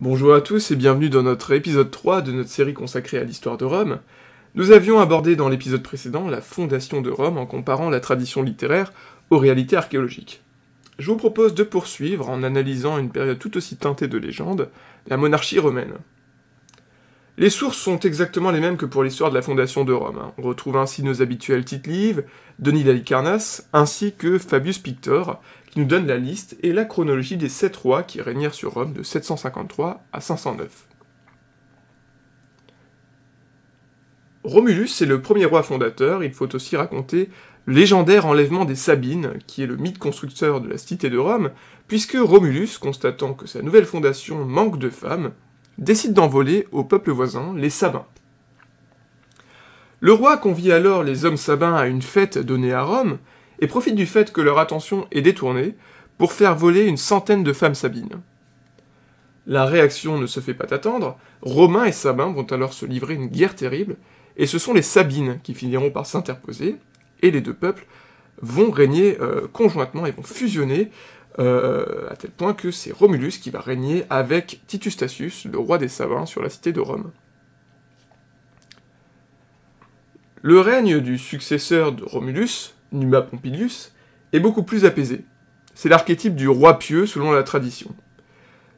Bonjour à tous et bienvenue dans notre épisode 3 de notre série consacrée à l'histoire de Rome. Nous avions abordé dans l'épisode précédent la fondation de Rome en comparant la tradition littéraire aux réalités archéologiques. Je vous propose de poursuivre en analysant une période tout aussi teintée de légendes, la monarchie romaine. Les sources sont exactement les mêmes que pour l'histoire de la fondation de Rome. Hein. On retrouve ainsi nos habituels Tite-Live, Denis d'Alicarnas, ainsi que Fabius Pictor, nous donne la liste et la chronologie des sept rois qui régnèrent sur Rome de 753 à 509. Romulus est le premier roi fondateur, il faut aussi raconter le légendaire enlèvement des Sabines, qui est le mythe constructeur de la cité de Rome, puisque Romulus, constatant que sa nouvelle fondation manque de femmes, décide d'envoler au peuple voisin les Sabins. Le roi convie alors les hommes sabins à une fête donnée à Rome, et profitent du fait que leur attention est détournée pour faire voler une centaine de femmes sabines. La réaction ne se fait pas attendre, romains et sabins vont alors se livrer une guerre terrible, et ce sont les Sabines qui finiront par s'interposer, et les deux peuples vont régner euh, conjointement et vont fusionner, euh, à tel point que c'est Romulus qui va régner avec Titus Tassius, le roi des Sabins, sur la cité de Rome. Le règne du successeur de Romulus, Numa Pompilius, est beaucoup plus apaisé. C'est l'archétype du roi pieux selon la tradition.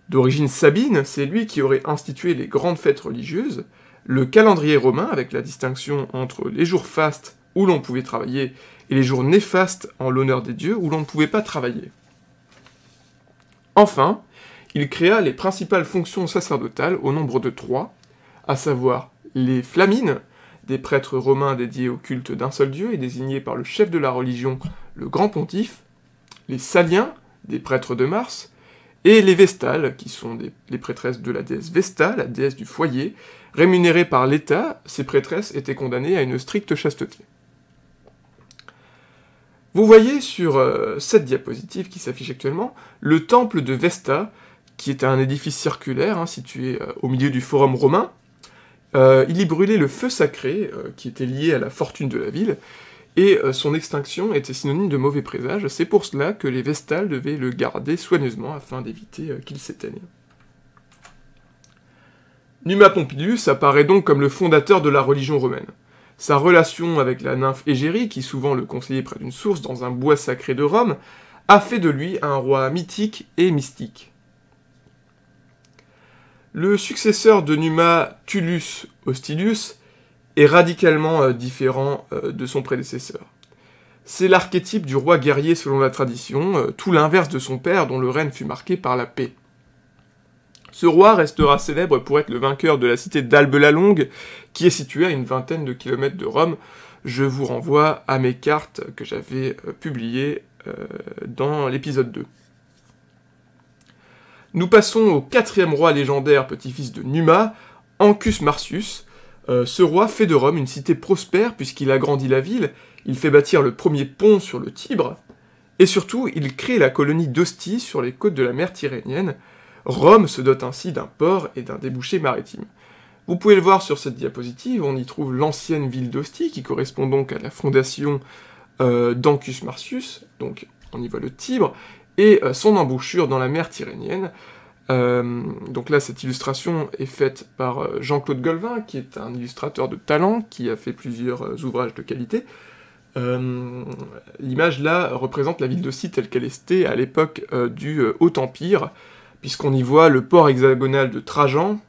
D'origine sabine, c'est lui qui aurait institué les grandes fêtes religieuses, le calendrier romain avec la distinction entre les jours fastes où l'on pouvait travailler et les jours néfastes en l'honneur des dieux où l'on ne pouvait pas travailler. Enfin, il créa les principales fonctions sacerdotales au nombre de trois, à savoir les flamines des prêtres romains dédiés au culte d'un seul dieu et désignés par le chef de la religion, le grand pontife, les Saliens, des prêtres de Mars, et les Vestales, qui sont les prêtresses de la déesse Vesta, la déesse du foyer. Rémunérées par l'État, ces prêtresses étaient condamnées à une stricte chasteté. Vous voyez sur euh, cette diapositive qui s'affiche actuellement, le temple de Vesta, qui est un édifice circulaire hein, situé euh, au milieu du forum romain, euh, il y brûlait le feu sacré, euh, qui était lié à la fortune de la ville, et euh, son extinction était synonyme de mauvais présage, c'est pour cela que les Vestales devaient le garder soigneusement afin d'éviter qu'il s'éteigne. Numa Pompidus apparaît donc comme le fondateur de la religion romaine. Sa relation avec la nymphe Égérie, qui souvent le conseillait près d'une source dans un bois sacré de Rome, a fait de lui un roi mythique et mystique. Le successeur de Numa, Tullus Hostilius, est radicalement euh, différent euh, de son prédécesseur. C'est l'archétype du roi guerrier selon la tradition, euh, tout l'inverse de son père dont le règne fut marqué par la paix. Ce roi restera célèbre pour être le vainqueur de la cité d'Albe la Longue, qui est située à une vingtaine de kilomètres de Rome. Je vous renvoie à mes cartes que j'avais publiées dans l'épisode 2. Nous passons au quatrième roi légendaire, petit-fils de Numa, Ancus Marcius. Euh, ce roi fait de Rome une cité prospère puisqu'il agrandit la ville, il fait bâtir le premier pont sur le Tibre, et surtout il crée la colonie d'Ostie sur les côtes de la mer Tyrrhénienne. Rome se dote ainsi d'un port et d'un débouché maritime. Vous pouvez le voir sur cette diapositive, on y trouve l'ancienne ville d'Ostie qui correspond donc à la fondation euh, d'Ancus Marcius, donc on y voit le Tibre, et euh, son embouchure dans la mer Tyrrhénienne. Euh, donc là, cette illustration est faite par euh, Jean-Claude Golvin, qui est un illustrateur de talent, qui a fait plusieurs ouvrages de qualité. L'image là représente la ville de Cite telle qu'elle était à l'époque du Haut Empire, puisqu'on y voit le port hexagonal de Trajan,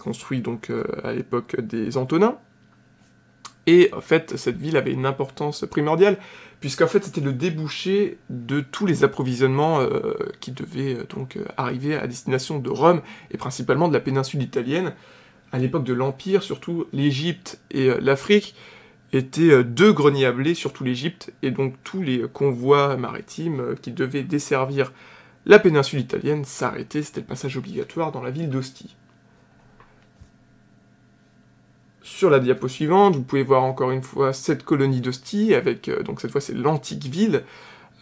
construit donc à l'époque des Antonins, et en fait, cette ville avait une importance primordiale, puisqu'en fait, c'était le débouché de tous les approvisionnements euh, qui devaient euh, donc euh, arriver à destination de Rome, et principalement de la péninsule italienne. À l'époque de l'Empire, surtout, l'Égypte et l'Afrique étaient deux greniers à blé, surtout l'Égypte, et donc tous les convois maritimes qui devaient desservir la péninsule italienne s'arrêtaient, c'était le passage obligatoire dans la ville d'Ostie. Sur la diapo suivante, vous pouvez voir encore une fois cette colonie d'hostie, avec, euh, donc cette fois c'est l'antique ville.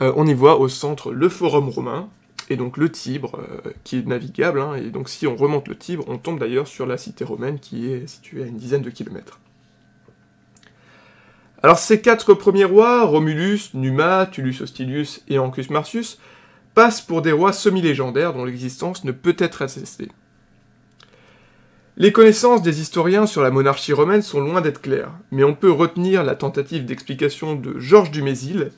Euh, on y voit au centre le forum romain, et donc le Tibre, euh, qui est navigable, hein. et donc si on remonte le Tibre, on tombe d'ailleurs sur la cité romaine qui est située à une dizaine de kilomètres. Alors ces quatre premiers rois, Romulus, Numa, Tullus Hostilius et Ancus Marcius, passent pour des rois semi-légendaires dont l'existence ne peut être attestée. Les connaissances des historiens sur la monarchie romaine sont loin d'être claires, mais on peut retenir la tentative d'explication de Georges Dumézil.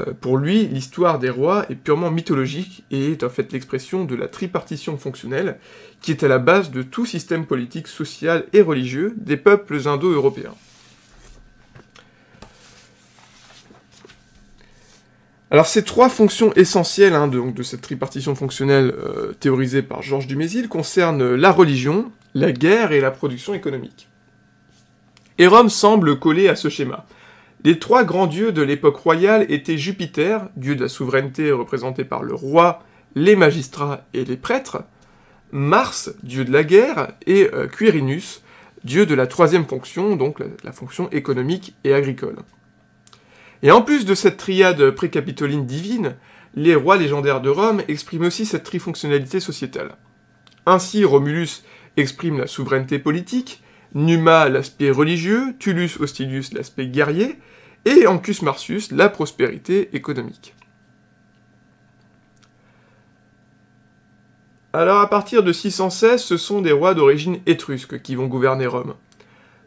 Euh, pour lui, l'histoire des rois est purement mythologique et est en fait l'expression de la tripartition fonctionnelle qui est à la base de tout système politique, social et religieux des peuples indo-européens. Alors ces trois fonctions essentielles de, hein, donc, de, cette tripartition fonctionnelle euh, théorisée par Georges Dumézil concernent la religion, la guerre et la production économique. Et Rome semble coller à ce schéma. Les trois grands dieux de l'époque royale étaient Jupiter, dieu de la souveraineté représenté par le roi, les magistrats et les prêtres, Mars, dieu de la guerre, et euh, Quirinus, dieu de la troisième fonction, donc la, la fonction économique et agricole. Et en plus de cette triade précapitoline divine, les rois légendaires de Rome expriment aussi cette trifonctionnalité sociétale. Ainsi, Romulus exprime la souveraineté politique, Numa l'aspect religieux, Tullus Hostilius l'aspect guerrier, et Ancus Marcius la prospérité économique. Alors à partir de 616, ce sont des rois d'origine étrusque qui vont gouverner Rome.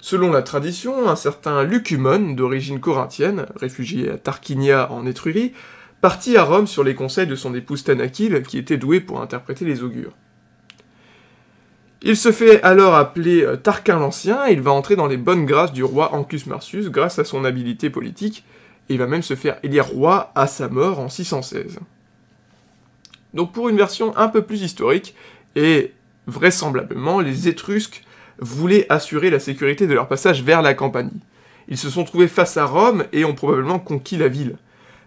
Selon la tradition, un certain Lucumon, d'origine corinthienne, réfugié à Tarquinia en Étrurie, partit à Rome sur les conseils de son épouse Tanaquil, qui était douée pour interpréter les augures. Il se fait alors appeler euh, Tarquin l'Ancien, et il va entrer dans les bonnes grâces du roi Ancus Marcius grâce à son habileté politique, et il va même se faire élire roi à sa mort en 616. Donc pour une version un peu plus historique, et vraisemblablement, les Étrusques voulaient assurer la sécurité de leur passage vers la Campanie. Ils se sont trouvés face à Rome et ont probablement conquis la ville.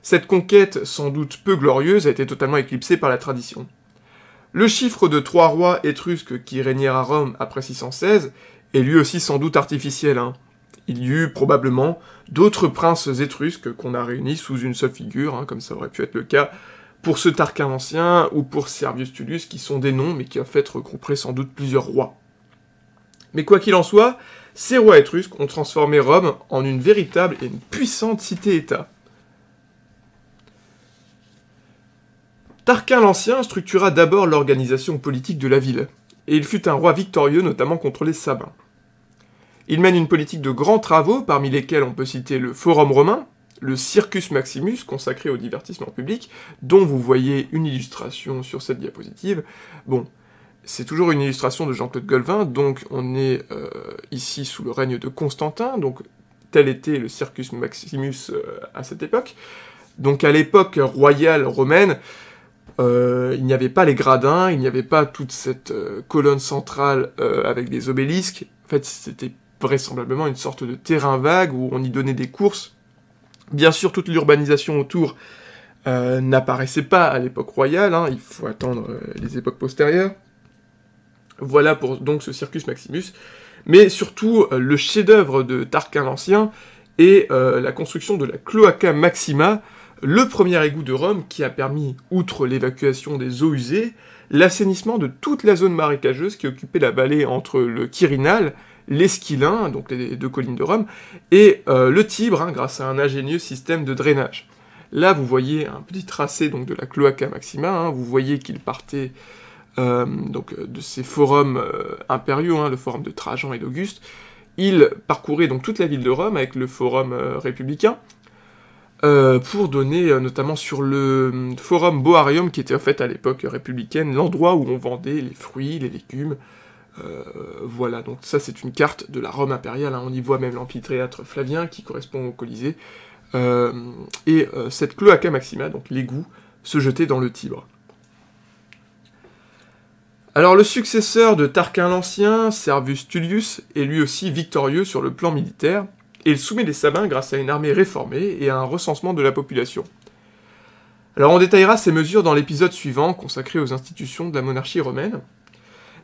Cette conquête, sans doute peu glorieuse, a été totalement éclipsée par la tradition. Le chiffre de trois rois étrusques qui régnèrent à Rome après 616 est lui aussi sans doute artificiel. Hein. Il y eut probablement d'autres princes étrusques qu'on a réunis sous une seule figure, hein, comme ça aurait pu être le cas pour ce Tarquin ancien, ou pour Servius Tullus, qui sont des noms mais qui en fait regrouperaient sans doute plusieurs rois. Mais quoi qu'il en soit, ces rois étrusques ont transformé Rome en une véritable et une puissante cité-État. Tarquin l'Ancien structura d'abord l'organisation politique de la ville, et il fut un roi victorieux notamment contre les Sabins. Il mène une politique de grands travaux, parmi lesquels on peut citer le Forum romain, le Circus Maximus consacré au divertissement public, dont vous voyez une illustration sur cette diapositive. Bon, c'est toujours une illustration de Jean-Claude Golvin, donc on est euh, ici sous le règne de Constantin, donc tel était le Circus Maximus euh, à cette époque. Donc à l'époque royale romaine, euh, il n'y avait pas les gradins, il n'y avait pas toute cette euh, colonne centrale euh, avec des obélisques. En fait, c'était vraisemblablement une sorte de terrain vague où on y donnait des courses. Bien sûr, toute l'urbanisation autour n'apparaissait pas à l'époque royale, hein. il faut attendre les époques postérieures. Voilà pour donc ce Circus Maximus. Mais surtout, le chef-d'œuvre de Tarquin l'Ancien est la construction de la Cloaca Maxima, le premier égout de Rome qui a permis, outre l'évacuation des eaux usées, l'assainissement de toute la zone marécageuse qui occupait la vallée entre le Quirinal, l'Esquilin, donc les deux collines de Rome, et euh, le Tibre, hein, grâce à un ingénieux système de drainage. Là, vous voyez un petit tracé donc, de la cloaca maxima, hein. vous voyez qu'il partait euh, donc, de ces forums euh, impériaux, hein, le forum de Trajan et d'Auguste, il parcourait donc toute la ville de Rome avec le forum républicain, euh, pour donner euh, notamment sur le hum, forum Boarium, qui était en fait à l'époque républicaine, l'endroit où on vendait les fruits, les légumes. Euh, voilà, donc ça c'est une carte de la Rome impériale, hein. on y voit même l'amphithéâtre Flavien qui correspond au Colisée, et cette cloaca maxima, donc l'égout, se jetait dans le Tibre. Alors le successeur de Tarquin l'Ancien, Servus Tullius, est lui aussi victorieux sur le plan militaire, et il soumet les Sabins grâce à une armée réformée et à un recensement de la population. Alors on détaillera ces mesures dans l'épisode suivant consacré aux institutions de la monarchie romaine,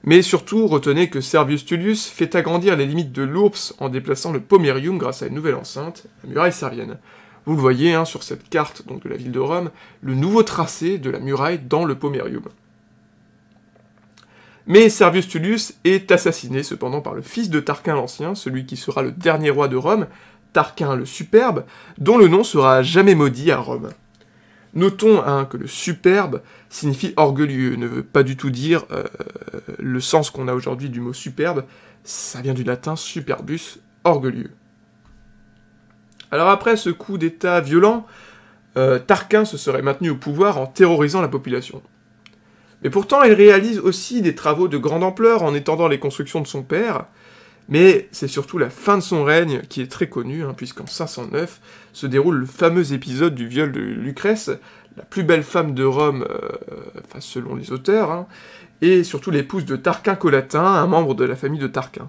mais surtout retenez que Servius Tullius fait agrandir les limites de l'Ourps en déplaçant le Pomerium grâce à une nouvelle enceinte, la muraille servienne. Vous le voyez hein, sur cette carte de la ville de Rome, le nouveau tracé de la muraille dans le Pomerium. Mais Servius Tullius est assassiné cependant par le fils de Tarquin l'Ancien, celui qui sera le dernier roi de Rome, Tarquin le Superbe, dont le nom sera jamais maudit à Rome. Notons hein, que le superbe signifie orgueilleux, ne veut pas du tout dire euh, le sens qu'on a aujourd'hui du mot superbe, ça vient du latin superbus, orgueilleux. Alors après ce coup d'État violent, euh, Tarquin se serait maintenu au pouvoir en terrorisant la population. Mais pourtant, elle réalise aussi des travaux de grande ampleur en étendant les constructions de son père, mais c'est surtout la fin de son règne qui est très connue, hein, puisqu'en 509 se déroule le fameux épisode du viol de Lucrèce, la plus belle femme de Rome, euh, enfin, selon les auteurs, hein, et surtout l'épouse de Tarquin Colatin, un membre de la famille de Tarquin.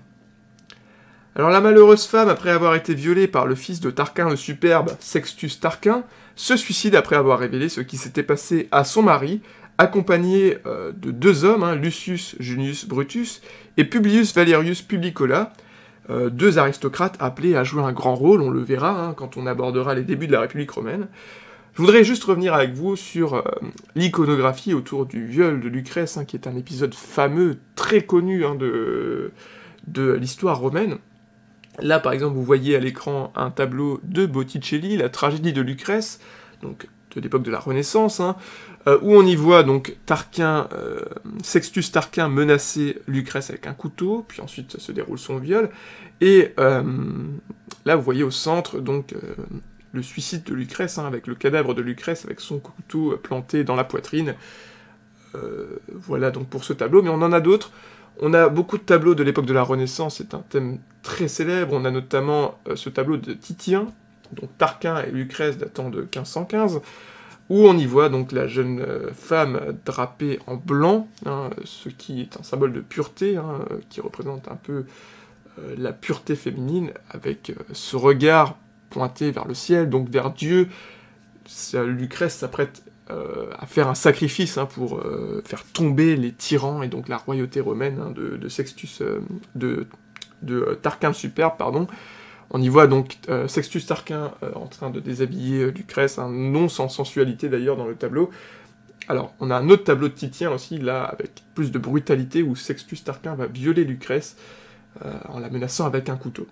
Alors la malheureuse femme, après avoir été violée par le fils de Tarquin le Superbe, Sextus Tarquin, se suicide après avoir révélé ce qui s'était passé à son mari, accompagné euh, de deux hommes, hein, Lucius Junius Brutus et Publius Valerius Publicola, euh, deux aristocrates appelés à jouer un grand rôle, on le verra hein, quand on abordera les débuts de la République romaine. Je voudrais juste revenir avec vous sur euh, l'iconographie autour du viol de Lucrèce, hein, qui est un épisode fameux, très connu de, de l'histoire romaine. Là, par exemple, vous voyez à l'écran un tableau de Botticelli, la tragédie de Lucrèce, donc de l'époque de la Renaissance, hein, euh, où on y voit donc Tarquin, euh, Sextus Tarquin menacer Lucrèce avec un couteau, puis ensuite se déroule son viol, et euh, là vous voyez au centre donc le suicide de Lucrèce, hein, avec le cadavre de Lucrèce avec son couteau planté dans la poitrine. voilà donc pour ce tableau, mais on en a d'autres. On a beaucoup de tableaux de l'époque de la Renaissance, c'est un thème très célèbre. On a notamment ce tableau de Titien, donc Tarquin et Lucrèce datant de 1515, où on y voit donc la jeune euh, femme drapée en blanc, hein, ce qui est un symbole de pureté, hein, qui représente un peu euh, la pureté féminine, avec euh, ce regard pointé vers le ciel, donc vers Dieu. Lucrèce s'apprête à faire un sacrifice hein, pour faire tomber les tyrans et donc la royauté romaine de, Sextus, de, Tarquin le Superbe, pardon. On y voit donc euh, Sextus Tarquin euh, en train de déshabiller euh, Lucrèce, un non sans sensualité d'ailleurs dans le tableau. Alors, on a un autre tableau de Titien aussi, là, avec plus de brutalité, où Sextus Tarquin va violer Lucrèce en la menaçant avec un couteau.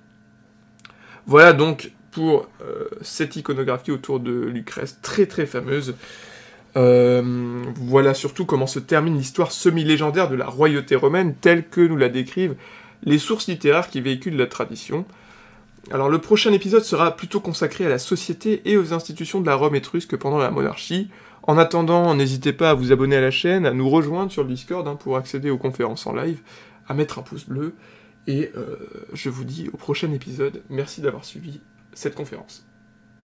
Voilà donc pour cette iconographie autour de Lucrèce, très très fameuse. voilà surtout comment se termine l'histoire semi-légendaire de la royauté romaine telle que nous la décrivent les sources littéraires qui véhiculent la tradition. Alors le prochain épisode sera plutôt consacré à la société et aux institutions de la Rome étrusque pendant la monarchie. En attendant, n'hésitez pas à vous abonner à la chaîne, à nous rejoindre sur le Discord hein, pour accéder aux conférences en live, à mettre un pouce bleu, et euh, je vous dis au prochain épisode. Merci d'avoir suivi cette conférence.